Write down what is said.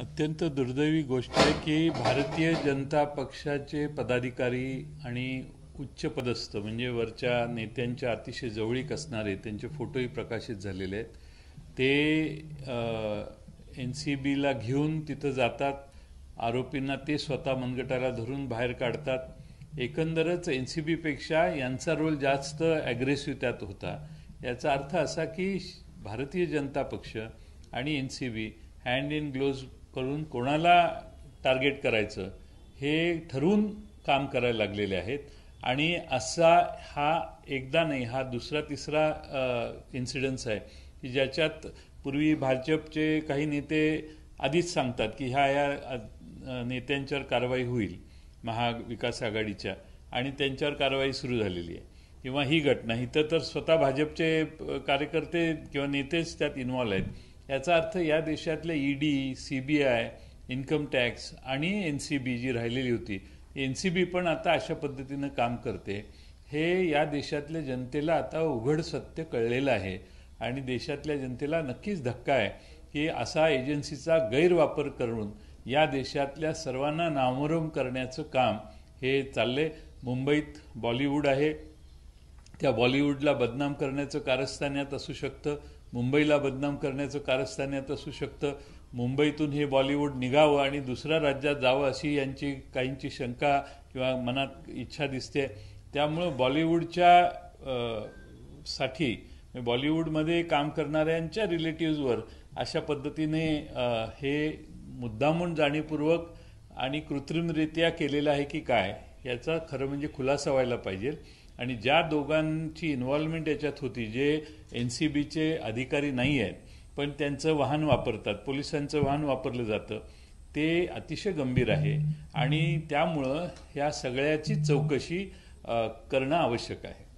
अत्यंत दुर्दैवी गोष्ट आहे की भारतीय जनता पक्षाचे पदाधिकारी आणि उच्चपदस्थ म्हणजे वरच्या नेत्यांच्या अतिशय जवळीक असणारे त्यांचे फोटोही प्रकाशित झालेले आहेत ते एन सी बीला घेऊन तिथं जातात आरोपींना ते स्वतः मनगटाला धरून बाहेर काढतात एकंदरच एन सी बीपेक्षा यांचा रोल जास्त ॲग्रेसिव्ह त्यात होता याचा अर्थ असा की भारतीय जनता पक्ष आणि N C B hand in gloves करून कोणाला टार्गेट करायचं हे ठरवून काम करायला लागलेले आहेत आणि असा हा एकदा नाही हा दुसरा तिसरा इन्सिडन्स आहे की ज्याच्यात पूर्वी भाजपचे काही नेते आधीच सांगतात की ह्या ह्या नेत्यांच्यावर कारवाई होईल महाविकास आघाडीच्या आणि त्यांच्यावर कारवाई सुरू झालेली आहे किंवा ही घटना इथं तर स्वतः भाजपचे कार्यकर्ते किंवा नेतेच त्यात इन्व्हॉल्व आहेत याचा अर्थ या देशातल्या ED C B I income tax आणि एन सी बी जी राहिलेली होती एन सी बी पण आता अशा पद्धतीनं काम करते हे या देशातल्या जनतेला आता उघड सत्य कळलेलं आहे आणि देशातल्या जनतेला नक्कीच धक्का आहे की असा एजन्सीचा गैरवापर करून या देशातल्या सर्वांना नामोरम करण्याचं काम हे चालले मुंबईत बॉलिवूड आहे त्या बॉलिवूडला बदनाम करण्याचं यात असू शकतं मुंबईला बदनाम करण्याचं यात असू शकतं मुंबईतून हे बॉलिवूड निघावं आणि दुसऱ्या राज्यात जावं अशी यांची काहींची शंका किंवा मनात इच्छा दिसते त्यामुळं बॉलिवूडच्या साठी बॉलिवूडमध्ये काम करणाऱ्यांच्या रिलेटिव्जवर अशा पद्धतीने हे मुद्दामून जाणीवपूर्वक आणि कृत्रिमरित्या केलेलं आहे की काय याचा खरं म्हणजे खुलासा व्हायला पाहिजे आणि ज्या दोघांची इन्व्हॉल्वमेंट याच्यात होती जे एन सी बीचे अधिकारी नाही आहेत पण त्यांचं वाहन वापरतात पोलिसांचं वाहन वापरलं जातं ते अतिशय गंभीर आहे आणि त्यामुळं ह्या सगळ्याची चौकशी करणं आवश्यक आहे